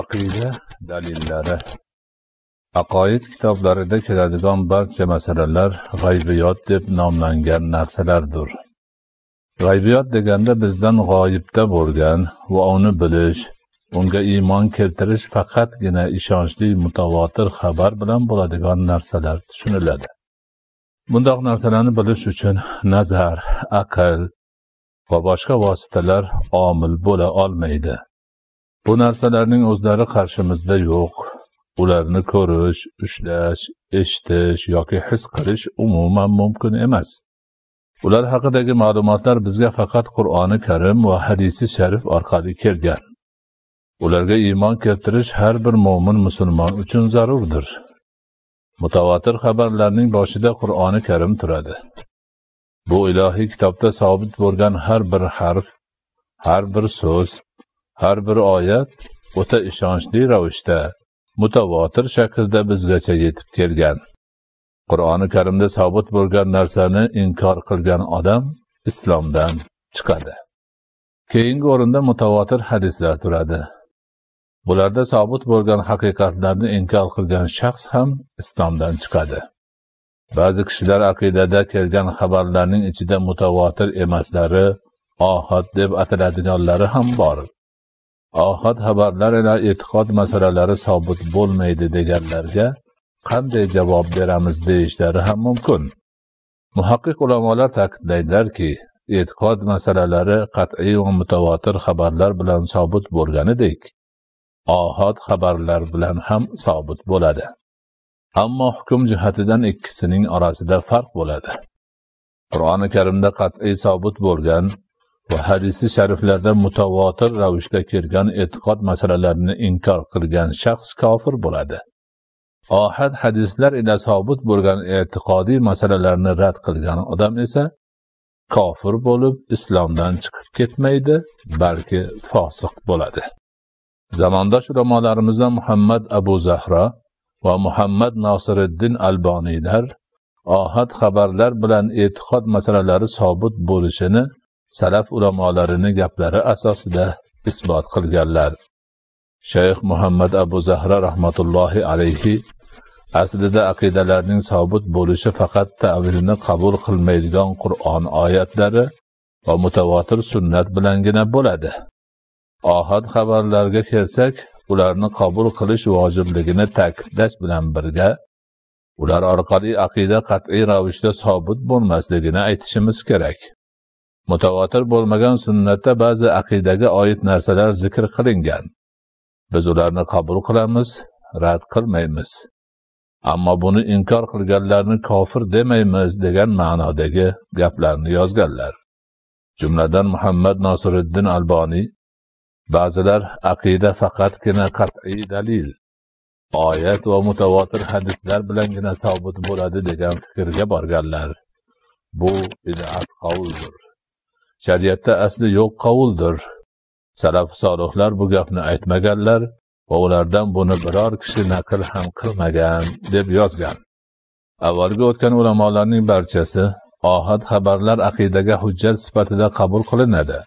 aqida dalillari aqoid kitoblarida keladigan barcha masalalar g'aybiyot deb nomlangan narsalardir g'aybiyot deganda bizdan g'oyibda bo'lgan va uni bilish unga iymon keltirish faqatgina ishonchli mutavotir xabar bilan bo'ladigan narsalar tushuniladi bundoq narsalarni bilish uchun nazar aql va boshqa vositalar omil bo'la olmaydi bu narsalarning o'zlari qarshimizda yo'q ularni ko'rish ushlash eshitish yoki his qilish umuman mumkin emas ular haqidagi ma'lumotlar bizga faqat qur'oni karim va hadisi sharif orqali kelgan ularga iymon keltirish har bir mo'min musulmon uchun zarurdir mutavatir xabarlarning boshida qur'oni karim turadi bu ilohiy kitobda sobit bo'lgan har bir harf har bir so'z har bir oyat o'ta ishonchli ravishda mutavotir shaklda bizgacha yetib kelgan qur'oni karimda sobit bo'lgan narsani inkor qilgan odam islomdan chiqadi keyingi o'rinda mutavotir hadislar turadi bularda sobit bo'lgan haqiqatlarni inkor qilgan shaxs ham islomdan chiqadi ba'zi kishilar aqidada kelgan xabarlarning ichida mutavotir emaslari ohat deb ataladiganlari ham bor ohod xabarlar ila e'tiqod masalalari sobit bo'lmaydi deganlarga qanday javob beramiz deyishlari ham mumkin muhaqqiq ulamolar ta'kidlaydilarki e'tiqod masalalari qat'iy va mutavotir xabarlar bilan sobit bo'lganidek ohod xabarlar bilan ham sobit bo'ladi ammo hukm jihatidan ikkisining orasida farq bo'ladi qur'oni karimda qat'iy sobit bo'lgan va hadisi shariflarda mutavotir ravishda kelgan e'tiqod masalalarini inkor qilgan shaxs kofir bo'ladi ohad hadislar ila sobit bo'lgan e'tiqodiy masalalarni rad qilgan odam esa kofir bo'lib islomdan chiqib ketmaydi balki fosiq bo'ladi zamondosh ulamolarimizdan muhammad abu zahro va muhammad nosiriddin alboniylar ohad xabarlar bilan e'tiqod masalalari sobit bo'lishini salaf ulamolarini gaplari asosida isbot qilganlar shayx muhammad abu zahra rahmatullohi alayhi aslida aqidalarning sobit bo'lishi faqat tavilni qabul qilmaydigan qur'on oyatlari va mutavotir sunnat bilangina bo'ladi ohad xabarlarga kelsak ularni qabul qilish vojibligini ta'kidlash bilan birga ular orqali aqida qat'iy ravishda sobit bo'lmasligini aytishimiz kerak mutavotir bo'lmagan sunnatda ba'zi aqidaga oid narsalar zikr qilingan biz ularni qabul qilamiz rad qilmaymiz ammo buni inkor qilganlarni kofir demaymiz degan ma'nodagi gaplarni yozganlar jumladan muhammad nosiriddin alboniy ba'zilar aqida faqatgina qat'iy dalil oyat va mutavotir hadislar bilangina sobit bo'ladi degan fikrga borganlar bu bidat qovuldir shariatda asli yo'q qovuldir salaf solihlar bu gapni aytmaganlar va ulardan buni biror kishi naql ham qilmagan deb yozgan avvalgi o'tgan ulamolarning barchasi ohad xabarlar aqidaga hujjat sifatida qabul qilinadi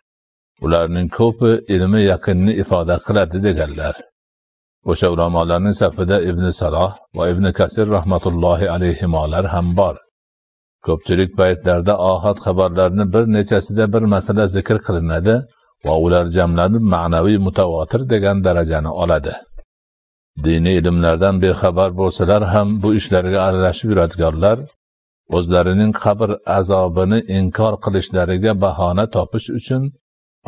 ularning ko'pi ilmi yaqinni ifoda qiladi deganlar o'sha ulamolarning safida ibn saloh va ibn kasir rahmatullohi alayhimolar ham bor Ko'pchilik paytlarda ohat xabarlarini bir nechasida bir masala zikr qilinadi va ular jamlanib ma'naviy mutavotir degan darajani oladi. Diniy ilmlardan bexabar bo'lsalar ham bu ishlarga aralashib yuradiganlar o'zlarining qabr azobini inkor qilishlariga bahona topish uchun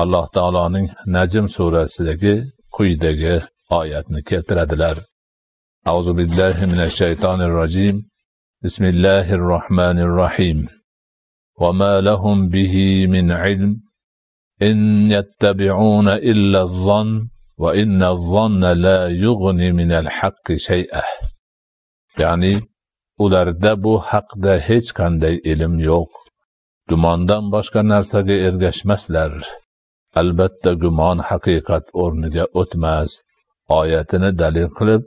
Alloh taoloning Najm surasidagi quyidagi oyatni keltiradilar. azu billahi minash shaytonir rojim. بسم الله الرحمن الرحيم وما لهم به من علم إن يتبعون إلا الظن وإن الظن لا يغني من الحق شيئا يعني ularda bu haqda hech qanday ilm yo'q gumondan boshqa narsaga ergashmaslar albatta gumon haqiqat o'rniga o'tmas oyatini dalil qilib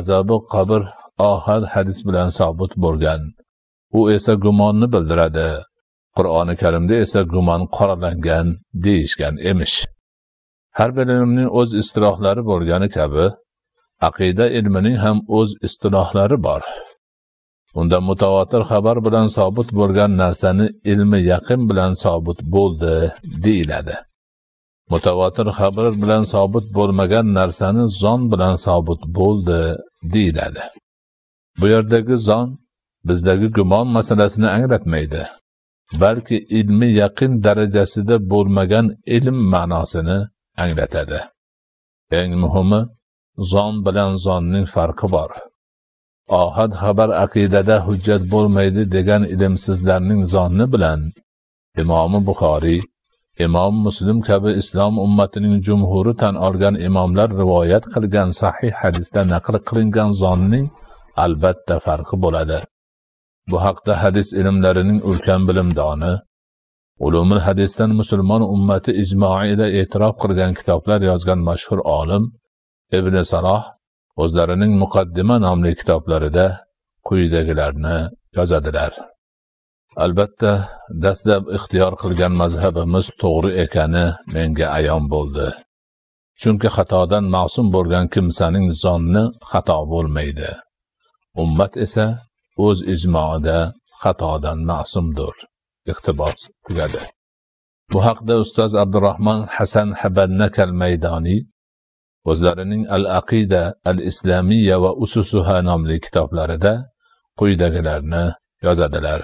azobi qabr ohad hadis bilan sobit bo'lgan u esa gumonni bildiradi qur'oni karimda esa gumon qoralangan deyishgan emish har bir ilmning o'z istilohlari bo'lgani kabi aqida ilmining ham o'z istilohlari bor unda mutavotir xabar bilan sobit bo'lgan narsani ilmi yaqin bilan sobit bo'ldi deyiladi mutavotir xabar bilan sobit bo'lmagan narsani zon bilan sobit bo'ldi deyiladi bu yerdagi zon bizdagi gumon masalasini anglatmaydi balki ilmi yaqin darajasida bo'lmagan ilm ma'nosini anglatadi eng muhimi zon bilan zonning farqi bor ohad xabar aqidada hujjat bo'lmaydi degan ilmsizlarning zonni bilan imomi buxoriy imom muslim kabi islom ummatining jumhuri tan olgan imomlar rivoyat qilgan sahih hadisda naql qilingan zonning albatta farqi bo'ladi. Bu haqda hadis ilmlarining ulkan bilimdoni Ulumul hadisdan musulmon ummati ijmoida e'tirof qilgan kitoblar yozgan mashhur olim Ibn Saloh o'zlarining Muqaddima nomli kitoblarida quyidagilarni yozadilar. Albatta, dastlab ixtiyor qilgan mazhabimiz to'g'ri ekani menga ayon bo'ldi. Chunki xatodan ma'sum bo'lgan kimsaning zonni xato bo'lmaydi. ummat esa o'z ijmoida xatodan ma'sumdir iqtibos tugadi bu haqda ustoz abdurahmon hasan habannakal maydoniy o'zlarining al aqida al islomiya va ususuha nomli kitoblarida quyidagilarni yozadilar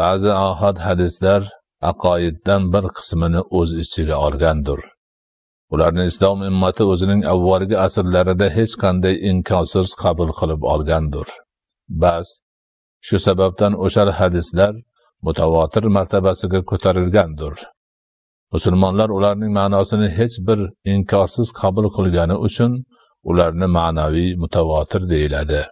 ba'zi ohad hadislar aqoiddan bir qismini o'z ichiga olgandir ularni islom ummati o'zining avvalgi asrlarida hech qanday inkosiz qabul qilib olgandir bas shu sababdan o'sha hadislar mutavotir martabasiga ko'tarilgandir musulmonlar ularning ma'nosini hech bir inkorsiz qabul qilgani uchun ularni ma'naviy mutavotir deyiladi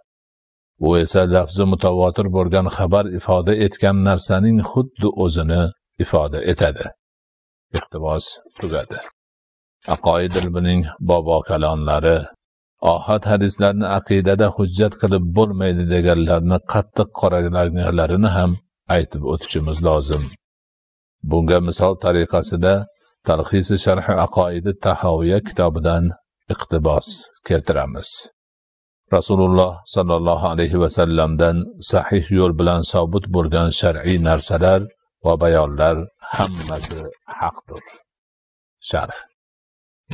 u esa lafzi mutavotir bo'lgan xabar ifoda etgan narsaning xuddi o'zini ifoda etadi iqtibos tugadi aqoid ilmining bobo kalonlari ohat hadislarni aqidada hujjat qilib bo'lmaydi deganlarni qattiq qoralaganlarini ham aytib o'tishimiz lozim bunga misol tariqasida talhisi sharhi aqoidi tahoviya kitobidan iqtibos keltiramiz rasululloh sollallohu alayhi vasallamdan sahih yo'l bilan sobit bo'lgan shar'iy narsalar va bayonlar hammasi haqdir sharh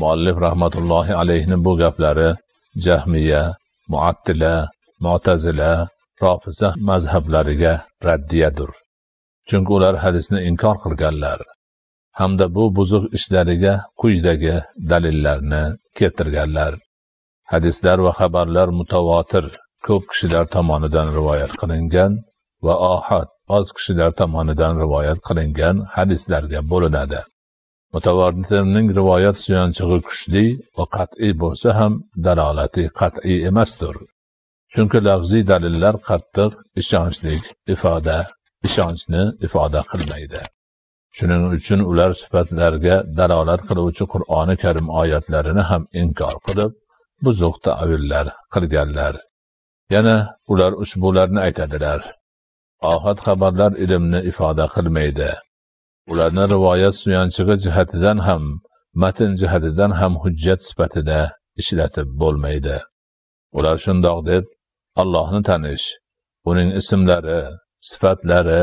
muallif rahmatullohi alayhini bu gaplari jahmiya muattila mo'tazila rofiza mazhablariga raddiyadir chunki ular hadisni inkor qilganlar hamda bu buzuq ishlariga quyidagi dalillarni keltirganlar hadislar va xabarlar mutavotir ko'p kishilar tomonidan rivoyat qilingan va ohad oz kishilar tomonidan rivoyat qilingan hadislarga bo'linadi mutavoddining rivoyat suyanchig'i kuchli va qat'iy bo'lsa ham dalolati qat'iy emasdir chunki lafziy dalillar qattiq ishonchlik ifoda ishonchni ifoda qilmaydi shuning uchun ular sifatlarga dalolat qiluvchi qur'oni karim oyatlarini ham inkor qilib buzuq tavillar qilganlar yana ular ushbularni aytadilar ohat xabarlar ilmni ifoda qilmaydi ularni rivoyat suyanchig'i jihatidan ham matn jihatidan ham hujjat sifatida ishlatib bo'lmaydi ular shundoq deb allohni tanish uning ismlari sifatlari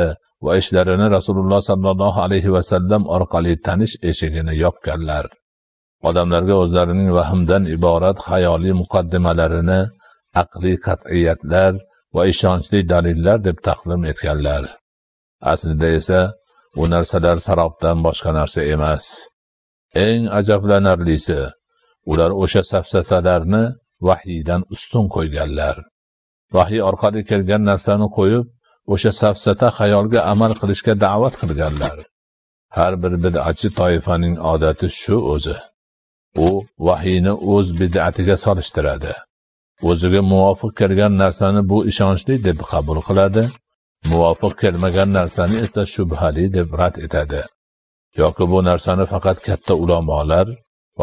va ishlarini rasululloh sollallohu alayhi vasallam orqali tanish eshigini yopganlar odamlarga o'zlarining vahmdan iborat xayoliy muqaddimalarini aqliy qat'iyatlar va ishonchli dalillar deb taqdim etganlar aslida esa bu narsalar sarobdan boshqa narsa emas eng ajablanarlisi ular o'sha safsatalarni vahiydan ustun qo'yganlar vahiy orqali kelgan narsani qo'yib o'sha safsata xayolga amal qilishga da'vat qilganlar har bir bid'achi toifaning odati shu o'zi u vahiyni o'z bid'atiga solishtiradi o'ziga muvofiq kelgan narsani bu ishonchli deb qabul qiladi muvofiq kelmagan narsani esa shubhali deb rad etadi yoki bu narsani faqat katta ulamolar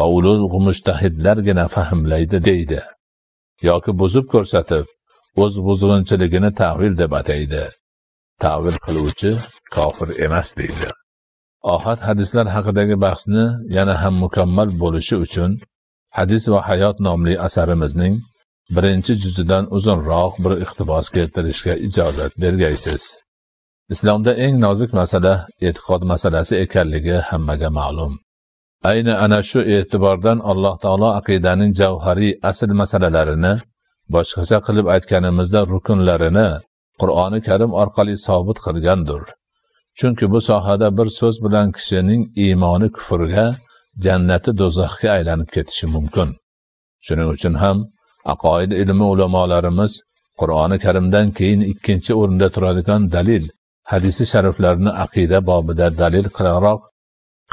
va ulug' mushtahidlargina fahmlaydi deydi yoki buzib ko'rsatib o'z buzg'unchiligini tavil deb ataydi tavil qiluvchi kofir emas deydi ohat hadislar haqidagi bahsni yana ham mukammal bo'lishi uchun hadis va hayot nomli asarimizning birinchi juzidan uzunroq bir iqtibos keltirishga ijozat bergaysiz islomda eng nozik masala e'tiqod masalasi ekanligi hammaga ma'lum ayni ana shu e'tibordan alloh taolo aqidaning javhariy asl masalalarini boshqacha qilib aytganimizda rukunlarini qur'oni karim orqali sobit qilgandir chunki bu sohada bir so'z bilan kishining iymoni kufrga jannati do'zaxga aylanib ketishi mumkin shuning uchun ham aqoid ilmi ulamolarimiz qur'oni karimdan keyin ikkinchi o'rinda turadigan dalil hadisi shariflarni aqida bobida dalil qilaroq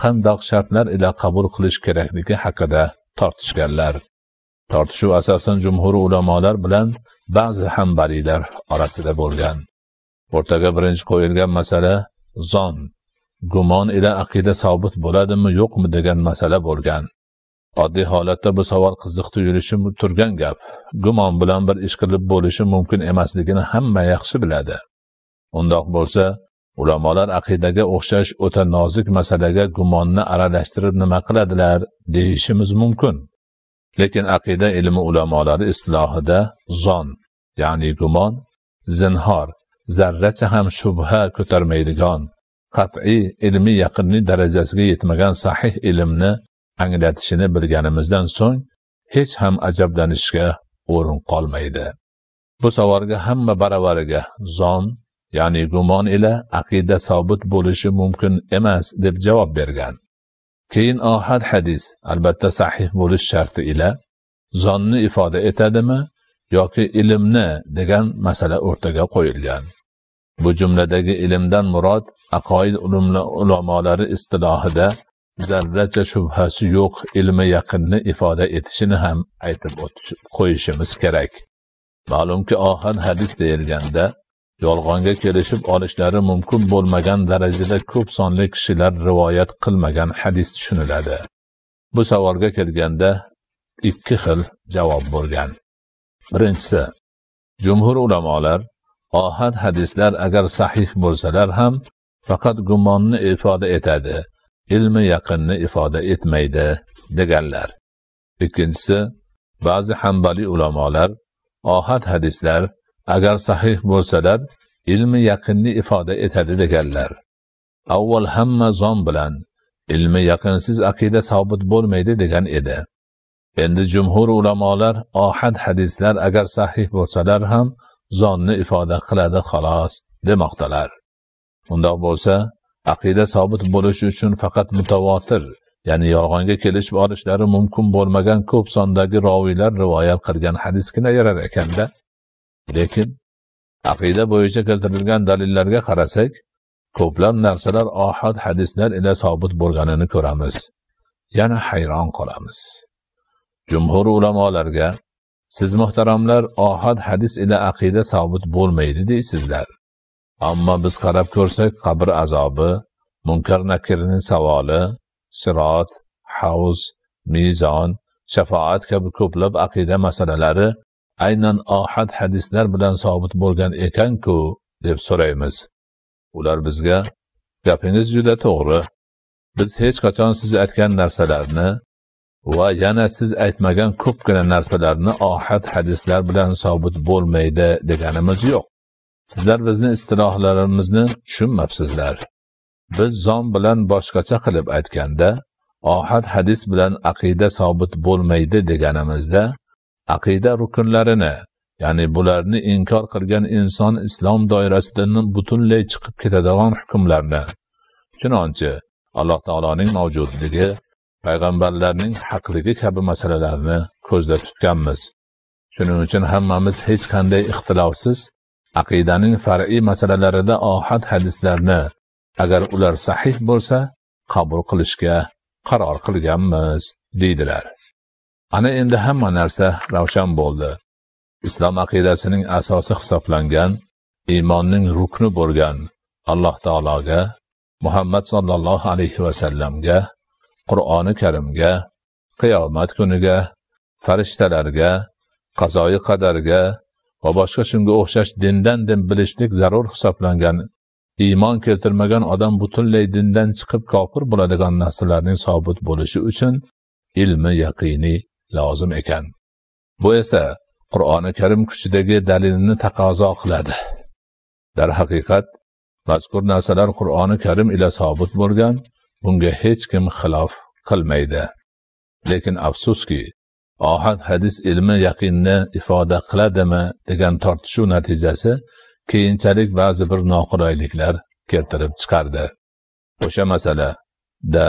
qandoq shartlar ila qabul qilish kerakligi haqida tortishganlar tortishuv asosan jumhur ulamolar bilan ba'zi hambaliylar orasida bo'lgan o'rtaga birinchi qo'yilgan masala zon gumon ila aqida sobit bo'ladimi yo'qmi degan masala bo'lgan oddiy holatda bu savol qiziq tuyulishi turgan gap gumon bilan bir ish qilib bo'lishi mumkin emasligini hamma yaxshi biladi undoq bo'lsa ulamolar aqidaga o'xshash o'ta nozik masalaga gumonni aralashtirib nima qiladilar deyishimiz mumkin lekin aqida ilmi ulamolari istilohida zon ya'ni gumon zinhor zarracha ham shubha ko'tarmaydigan qat'iy ilmiy yaqinlik darajasiga yetmagan sahih ilmni anglatishini bilganimizdan so'ng hech ham ajablanishga o'rin qolmaydi bu savolga hamma baravariga zon ya'ni gumon ila aqida sobit bo'lishi mumkin emas deb javob bergan keyin ohad hadis albatta sahih bo'lish sharti ila zonni ifoda etadimi yoki ilmni degan masala o'rtaga qo'yilgan bu jumladagi ilmdan murod aqoid ulamolari istilohida zarracha shubhasi yo'q ilmi yaqinni ifoda etishini ham aytib qo'yishimiz kerak ma'lumki ohan hadis deyilganda yolg'onga kelishib olishlari mumkin bo'lmagan darajada ko'p sonli kishilar rivoyat qilmagan hadis tushuniladi bu savolga kelganda ikki xil javob bo'lgan birinchisi jumhur ulamolar ohad hadislar agar sahih bo'lsalar ham faqat gumonni ifoda etadi ilmi yaqinni ifoda etmaydi deganlar ikkinchisi ba'zi hambaliy ulamolar ohat hadislar agar sahih bo'lsalar ilmi yaqinni ifoda etadi deganlar avval hamma zon bilan ilmi yaqinsiz aqida sobit bo'lmaydi degan edi endi jumhur ulamolar ohad hadislar agar sahih bo'lsalar ham zonni ifoda qiladi xolos demoqdalar undoq bo'lsa aqida sobit bo'lishi uchun faqat mutavotir ya'ni yolg'onga kelishib olishlari mumkin bo'lmagan ko'p sondagi roviylar rivoyat qilgan hadisgina yarar ekanda lekin aqida bo'yicha keltirilgan dalillarga qarasak ko'plab narsalar ohad hadislar ila sobit bo'lganini ko'ramiz yana hayron qolamiz jumhur ulamolarga siz muhtaramlar ohad hadis ila aqida sobit bo'lmaydi deysizlar Ammo biz qarab ko'rsak, qabr azobi, munkar nakirning savoli, sirot, havz, mizon, shafaat kabi ko'plab aqida masalalari aynan ohad hadislar bilan sobit bo'lgan ekan-ku deb so'raymiz. Ular bizga gapingiz juda to'g'ri. Biz hech qachon siz aytgan narsalarni va yana siz aytmagan ko'pgina narsalarni ohad hadislar bilan sobit bo'lmaydi deganimiz yo'q. sizlar bizni istilohlarimizni tushunmabsizlar biz zom bilan boshqacha qilib aytganda ohad hadis bilan aqida sobit bo'lmaydi deganimizda aqida rukunlarini ya'ni bularni inkor qilgan inson islom doirasidan butunlay chiqib ketadigan hukmlarni chunonchi alloh taoloning mavjudligi payg'ambarlarning haqligi kabi masalalarni ko'zda tutganmiz shuning uchun hammamiz hech qanday ixtilofsiz aqidaning far'iy masalalarida ohad hadislarni agar ular sahih bo'lsa qabul qilishga qaror qilganmiz deydilar ana endi hamma narsa ravshan bo'ldi islom aqidasining asosi hisoblangan iymonning rukni bo'lgan alloh taologa muhammad sollallohu alayhi vasallamga qur'oni karimga qiyomat kuniga farishtalarga qazoyi qadarga va boshqa shunga o'xshash dindan din bilishlik zarur hisoblangani iymon keltirmagan odam butunlay dindan chiqib kofir bo'ladigan narsalarning sobit bo'lishi uchun ilmi yaqiniy lozim ekan bu esa qur'oni karim kuchidagi dalilni taqozo qiladi darhaqiqat mazkur narsalar qur'oni karim ila sobit bo'lgan bunga hech kim xilof qilmaydi lekin afsuski ohad hadis ilmi yaqinni ifoda qiladimi degan tortishuv natijasi keyinchalik ba'zi bir noqulayliklar keltirib chiqardi o'sha masalada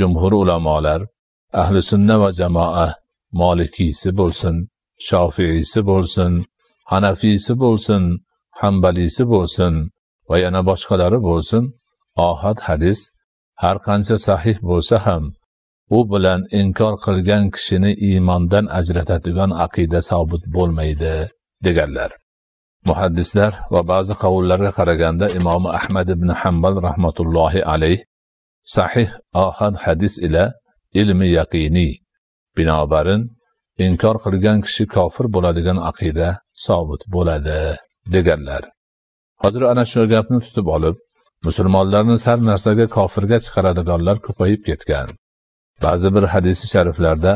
jumhur ulamolar ahli sunna va jamoa molikiysi bo'lsin shofiiysi bo'lsin hanafiysi bo'lsin hambaliysi bo'lsin va yana boshqalari bo'lsin ohad hadis har qancha sahih bo'lsa ham u bilan inkor qilgan kishini iymondan ajratadigan aqida sobit bo'lmaydi deganlar muhaddislar va ba'zi qavullarga qaraganda imomi ahmad ibn hambal rahmatullohi alayh sahih ohad hadis ila ilmi yaqiniy binobarin inkor qilgan kishi kofir bo'ladigan aqida sobit bo'ladi deganlar hozir ana shu gapni tutib olib musulmonlarni sal narsaga kofirga chiqaradiganlar ko'payib ketgan ba'zi bir hadisi shariflarda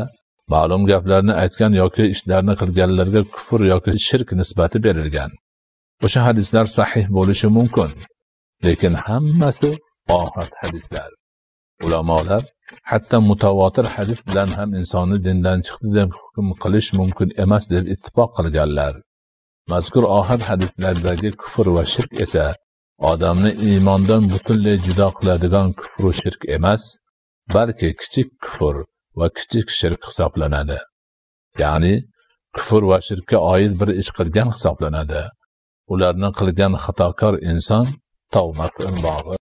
ma'lum gaplarni aytgan yoki ishlarni qilganlarga kufr yoki shirk nisbati berilgan o'sha hadislar sahih bo'lishi mumkin lekin hammasi ohat hadislar ulamolar hatto mutavotir hadis bilan ham insonni dindan chiqdi deb hukm qilish mumkin emas deb ittifoq qilganlar mazkur ohat hadislardagi kufr va shirk esa odamni iymondan butunlay judo qiladigan kufru shirk emas balki kichik kufr va kichik shirk hisoblanadi ya'ni kufr va shirkka oid bir ish qilgan hisoblanadi ularni qilgan xatokor inson tavbat imbog'i